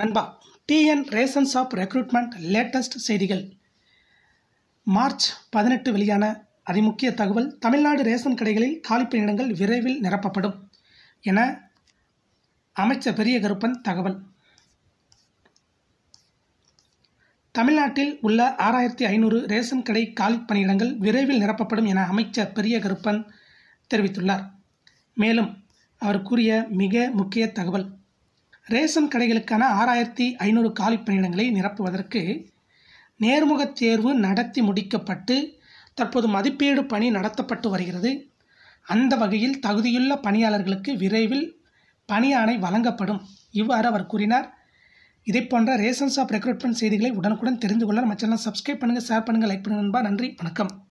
நண்பா TN rations of recruitment latest செய்திகள் March பதினெட்டு வெளியான அதிமுக்கிய தகவல் தமிழ்நாடு ரேஷன் கடைகளில் காலிப்பணியிடங்கள் விரைவில் நிரப்பப்படும் என அமைச்சர் பெரிய கருப்பன் தகவல் தமிழ்நாட்டில் உள்ள ஆறாயிரத்தி ஐநூறு ரேஷன் கடை காலிப்பணியிடங்கள் விரைவில் நிரப்பப்படும் என அமைச்சர் பெரிய கருப்பன் தெரிவித்துள்ளார் மேலும் அவர் கூறிய மிக முக்கிய தகவல் ரேஷன் கடைகளுக்கான ஆறாயிரத்தி ஐநூறு காலி பணியிடங்களை நிரப்புவதற்கு நேர்முகத் தேர்வு நடத்தி முடிக்கப்பட்டு தற்போது மதிப்பீடு பணி நடத்தப்பட்டு வருகிறது அந்த வகையில் தகுதியுள்ள பணியாளர்களுக்கு விரைவில் பணியாணை வழங்கப்படும் இவ்வாறு அவர் கூறினார் இதை போன்ற ரேஷன் ஆஃப் ரெக்ரூட்மெண்ட் செய்திகளை உடனுக்குடன் தெரிந்து கொள்ள மச்சம் சப்ஸ்கிரைப் பண்ணுங்கள் ஷேர் பண்ணுங்கள் லைக் பண்ணுங்கள் நண்பா நன்றி வணக்கம்